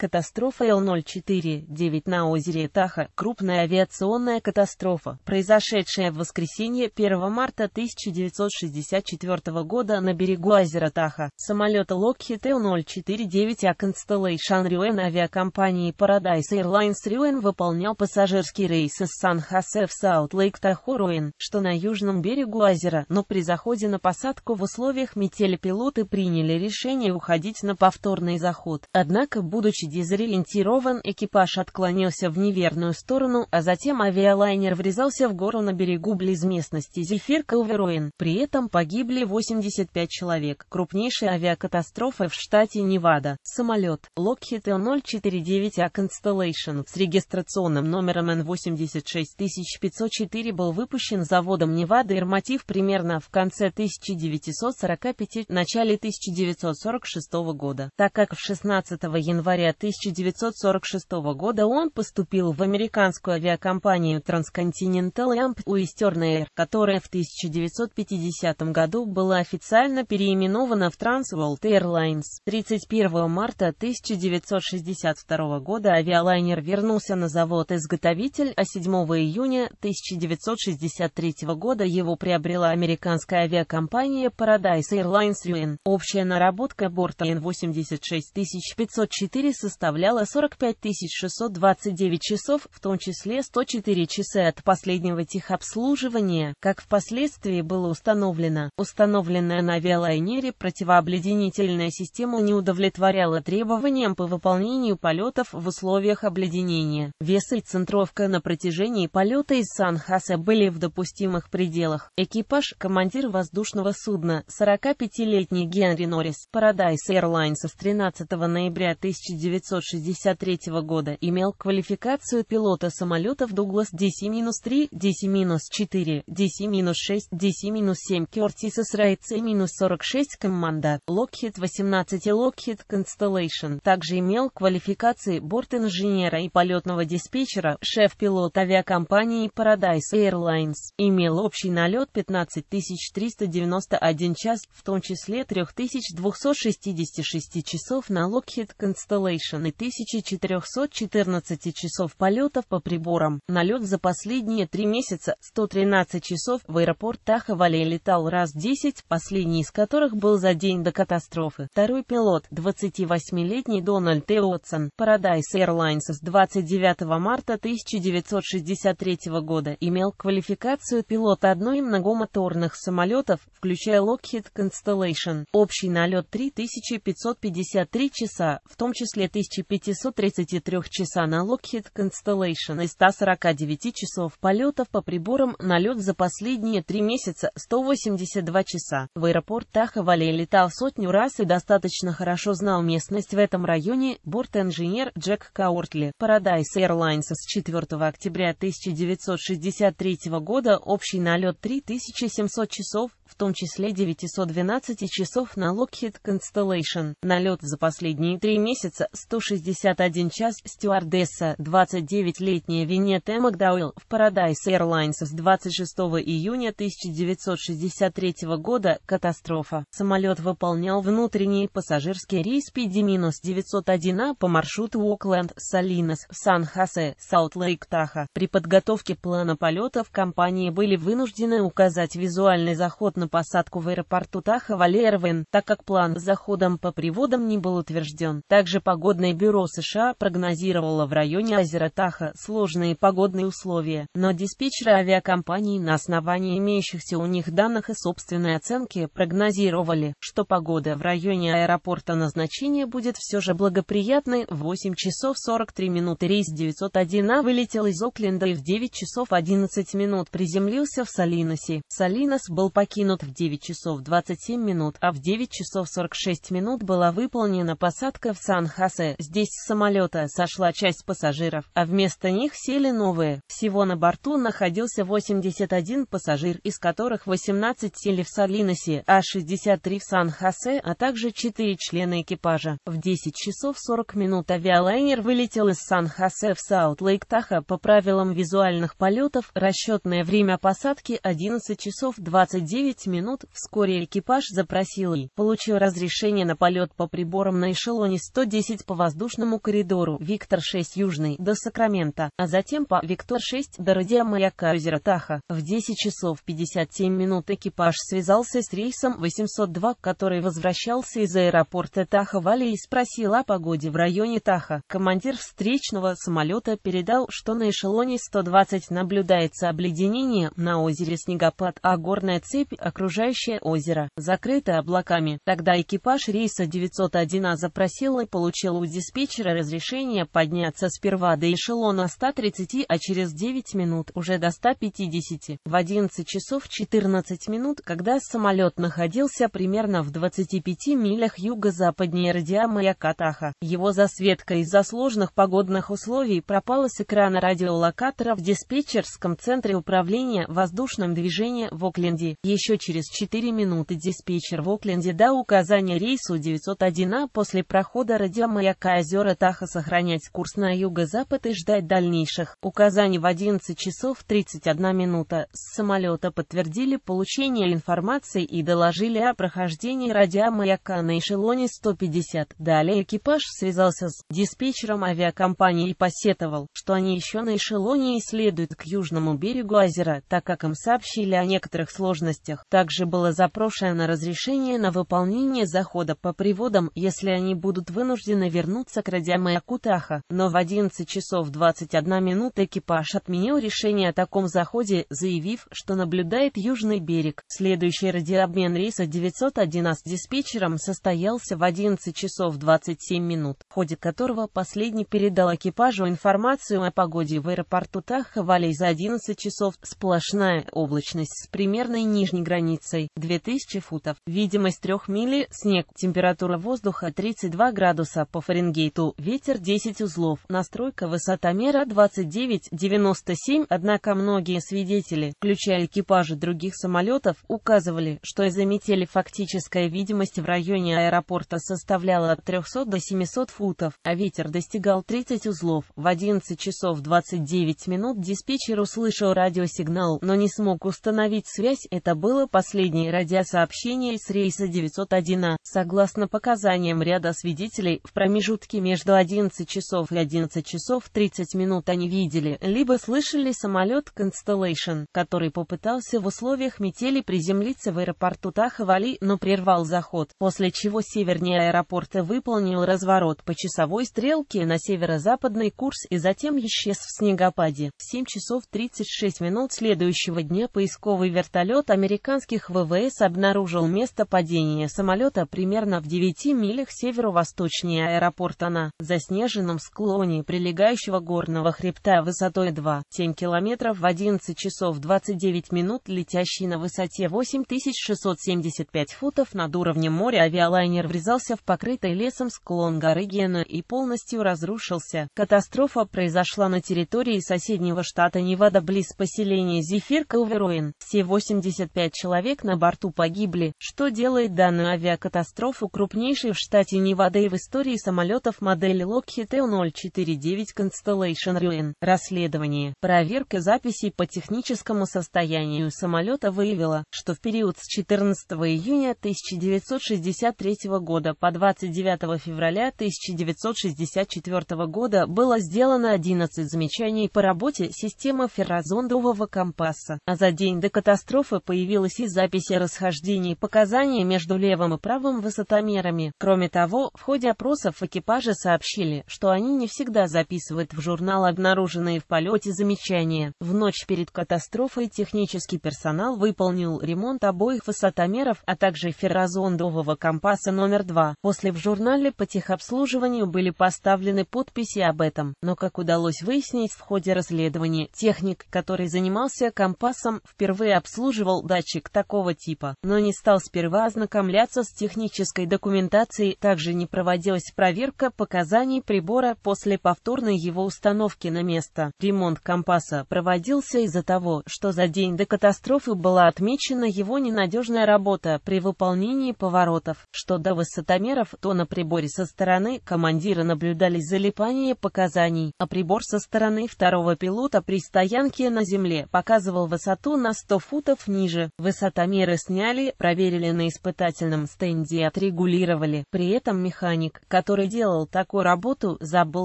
Катастрофа л 049 на озере Таха – крупная авиационная катастрофа, произошедшая в воскресенье 1 марта 1964 года на берегу озера Таха. Самолет Lockheed L-04-9 A Constellation Рюэн авиакомпании Paradise Airlines Рюэн выполнял пассажирский рейс из Сан-Хосе в Саут-Лейк тахо Рюэн, что на южном берегу озера, но при заходе на посадку в условиях метели пилоты приняли решение уходить на повторный заход. Однако, будучи дезориентирован, экипаж отклонился в неверную сторону, а затем авиалайнер врезался в гору на берегу близ местности Зефир-Калвероин. При этом погибли 85 человек. Крупнейшая авиакатастрофа в штате Невада. Самолет Lockheed E049A Constellation с регистрационным номером N86504 был выпущен заводом Невада Ирмотив примерно в конце 1945 начале 1946 года, так как 16 января 1946 года он поступил в американскую авиакомпанию Transcontinental Lamp Western Air, которая в 1950 году была официально переименована в Transworld Airlines. 31 марта 1962 года авиалайнер вернулся на завод-изготовитель, а 7 июня 1963 года его приобрела американская авиакомпания Paradise Airlines UN. Общая наработка борта N86504 со составляла 45 629 часов, в том числе 104 часа от последнего техобслуживания, как впоследствии было установлено. Установленная на авиалайнере противообледенительная система не удовлетворяла требованиям по выполнению полетов в условиях обледенения. Вес и центровка на протяжении полета из Сан-Хосе были в допустимых пределах. Экипаж, командир воздушного судна, 45-летний Генри Норрис, Paradise Airlines с 13 ноября 1900 1963 года имел квалификацию пилота самолетов Douglas DC-3, DC-4, DC-6, DC-7 Curtis Wright C-46 команда Lockheed 18 и Lockheed Constellation. Также имел квалификации борт-инженера и полетного диспетчера, шеф-пилот авиакомпании Paradise Airlines. Имел общий налет 15 391 час, в том числе 3266 часов на Lockheed Constellation. Corporation и 1414 часов полетов по приборам. Налет за последние три месяца, 113 часов, в аэропорт тахо летал раз 10, последний из которых был за день до катастрофы. Второй пилот, 28-летний Дональд Эотсон, Paradise Airlines с 29 марта 1963 года, имел квалификацию пилота одной и многомоторных самолетов, включая Lockheed Constellation. Общий налет 3553 часа, в том числе 2533 часа на Lockheed Constellation и 149 часов полетов по приборам на лед за последние три месяца 182 часа. В аэропорт Таха летал сотню раз и достаточно хорошо знал местность в этом районе, борт-инженер Джек Каортли. Paradise Airlines с 4 октября 1963 года общий налет 3700 часов, в том числе 912 часов на Lockheed Constellation. Налет за последние три месяца 161 час стюардесса 29-летняя Винета Макдауэлл в Paradise Airlines с 26 июня 1963 года. Катастрофа. Самолет выполнял внутренний пассажирский рейс PD-901А по маршруту Окленд, Салинос, Сан-Хосе, Саут-Лейк-Таха. При подготовке плана полета в компании были вынуждены указать визуальный заход на на посадку в аэропорту Таха-Валервен, так как план за ходом по приводам не был утвержден. Также Погодное бюро США прогнозировало в районе озера Таха сложные погодные условия, но диспетчеры авиакомпаний на основании имеющихся у них данных и собственной оценки прогнозировали, что погода в районе аэропорта назначения будет все же благоприятной. В 8 часов 43 минуты рейс 901А вылетел из Окленда и в 9 часов 11 минут приземлился в Салиносе. Салинос был покинут минут в 9 часов 27 минут, а в 9 часов 46 минут была выполнена посадка в Сан-Хосе. Здесь с самолета сошла часть пассажиров, а вместо них сели новые. Всего на борту находился 81 пассажир, из которых 18 сели в Салиносе, а 63 в Сан-Хосе, а также 4 члена экипажа. В 10 часов 40 минут авиалайнер вылетел из Сан-Хосе в Саут-Лейк-Тахо по правилам визуальных полетов. Расчетное время посадки 11 часов 29 15 минут, вскоре экипаж запросил и получил разрешение на полет по приборам на эшелоне 110 по воздушному коридору Виктор-6 Южный до Сакрамента, а затем по Виктор-6 до радиомаяка озера Таха. В 10 часов 57 минут экипаж связался с рейсом 802, который возвращался из аэропорта Таха Вали и спросил о погоде в районе Таха. Командир встречного самолета передал, что на эшелоне 120 наблюдается обледенение, на озере снегопад, а горная цепь окружающее озеро, закрыто облаками. Тогда экипаж рейса 901А запросил и получил у диспетчера разрешение подняться сперва до эшелона 130, а через 9 минут уже до 150. В 11 часов 14 минут, когда самолет находился примерно в 25 милях юго-западнее радиомаяка Катаха, его засветка из-за сложных погодных условий пропала с экрана радиолокатора в диспетчерском центре управления воздушным движением в Окленде. Еще еще через 4 минуты диспетчер в Окленде дал указание рейсу 901А после прохода радиомаяка озера Таха сохранять курс на юго-запад и ждать дальнейших указаний в 11 часов 31 минута. С самолета подтвердили получение информации и доложили о прохождении радиомаяка на эшелоне 150. Далее экипаж связался с диспетчером авиакомпании и посетовал, что они еще на эшелоне и следуют к южному берегу озера, так как им сообщили о некоторых сложностях регионах. Также было запрошено разрешение на выполнение захода по приводам, если они будут вынуждены вернуться к Радяме Акутаха. Но в 11 часов 21 минут экипаж отменил решение о таком заходе, заявив, что наблюдает южный берег. Следующий радиообмен рейса 901 с диспетчером состоялся в 11 часов 27 минут, в ходе которого последний передал экипажу информацию о погоде в аэропорту Таха Тахавалей за 11 часов. Сплошная облачность с примерной нижней границей, 2000 футов, видимость 3 мили, снег, температура воздуха 32 градуса по Фаренгейту, ветер 10 узлов, настройка высотомера 29,97, однако многие свидетели, включая экипажи других самолетов, указывали, что из-за метели фактическая видимость в районе аэропорта составляла от 300 до 700 футов, а ветер достигал 30 узлов. В 11 часов 29 минут диспетчер услышал радиосигнал, но не смог установить связь, это было поступило последнее радиосообщение с рейса 901А. Согласно показаниям ряда свидетелей, в промежутке между 11 часов и 11 часов 30 минут они видели, либо слышали самолет Constellation, который попытался в условиях метели приземлиться в аэропорту Тахавали, но прервал заход, после чего севернее аэропорта выполнил разворот по часовой стрелке на северо-западный курс и затем исчез в снегопаде. В 7 часов 36 минут следующего дня поисковый вертолет американцев американских ВВС обнаружил место падения самолета примерно в 9 милях северо-восточнее аэропорта на заснеженном склоне прилегающего горного хребта высотой 2,7 километров в 11 часов 29 минут летящий на высоте 8675 футов над уровнем моря авиалайнер врезался в покрытый лесом склон горы Гена и полностью разрушился. Катастрофа произошла на территории соседнего штата Невада близ поселения Зефир Каувероин. Все 85 человек на борту погибли, что делает данную авиакатастрофу крупнейшей в штате Невада и в истории самолетов модели Lockheed L049 Constellation Ruin. Расследование. Проверка записей по техническому состоянию самолета выявила, что в период с 14 июня 1963 года по 29 февраля 1964 года было сделано 11 замечаний по работе системы феррозондового компаса, а за день до катастрофы появилось и записи расхождений показаний между левым и правым высотомерами. Кроме того, в ходе опросов экипажи сообщили, что они не всегда записывают в журнал обнаруженные в полете замечания. В ночь перед катастрофой технический персонал выполнил ремонт обоих высотомеров, а также феррозондового компаса номер два. После в журнале по техобслуживанию были поставлены подписи об этом, но, как удалось выяснить в ходе расследования, техник, который занимался компасом, впервые обслуживал датчик заказчик такого типа, но не стал сперва ознакомляться с технической документацией, также не проводилась проверка показаний прибора после повторной его установки на место. Ремонт компаса проводился из-за того, что за день до катастрофы была отмечена его ненадежная работа при выполнении поворотов, что до высотомеров, то на приборе со стороны командира наблюдались залипания показаний, а прибор со стороны второго пилота при стоянке на земле показывал высоту на 100 футов ниже. Высотомеры сняли, проверили на испытательном стенде и отрегулировали. При этом механик, который делал такую работу, забыл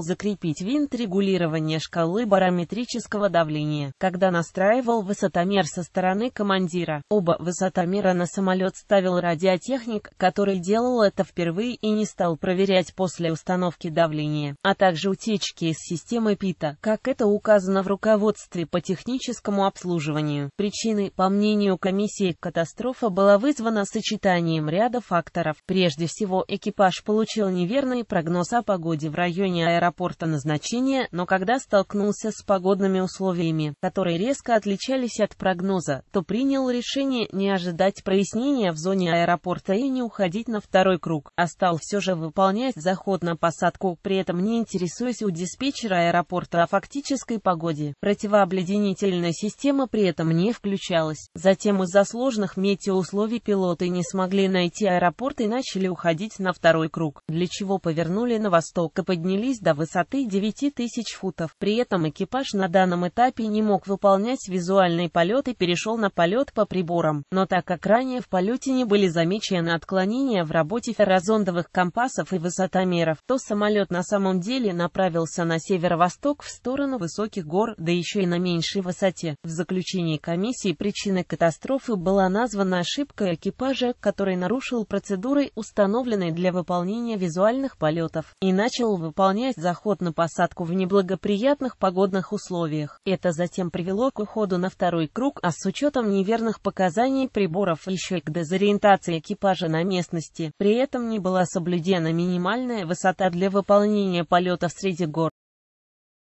закрепить винт регулирования шкалы барометрического давления, когда настраивал высотомер со стороны командира. Оба высотомера на самолет ставил радиотехник, который делал это впервые и не стал проверять после установки давления, а также утечки из системы ПИТа, как это указано в руководстве по техническому обслуживанию. Причины, по мнению комиссии, миссии катастрофа была вызвана сочетанием ряда факторов. Прежде всего, экипаж получил неверный прогноз о погоде в районе аэропорта назначения, но когда столкнулся с погодными условиями, которые резко отличались от прогноза, то принял решение не ожидать прояснения в зоне аэропорта и не уходить на второй круг, а стал все же выполнять заход на посадку, при этом не интересуясь у диспетчера аэропорта о фактической погоде. Противообледенительная система при этом не включалась. Затем из из-за сложных метеоусловий пилоты не смогли найти аэропорт и начали уходить на второй круг, для чего повернули на восток и поднялись до высоты 9000 футов. При этом экипаж на данном этапе не мог выполнять визуальный полет и перешел на полет по приборам. Но так как ранее в полете не были замечены отклонения в работе феррозондовых компасов и высотомеров, то самолет на самом деле направился на северо-восток в сторону высоких гор, да еще и на меньшей высоте. В заключении комиссии причины катастрофы ФИФА была названа ошибка экипажа, который нарушил процедуры, установленные для выполнения визуальных полетов, и начал выполнять заход на посадку в неблагоприятных погодных условиях. Это затем привело к уходу на второй круг, а с учетом неверных показаний приборов еще и к дезориентации экипажа на местности. При этом не была соблюдена минимальная высота для выполнения полетов среди гор.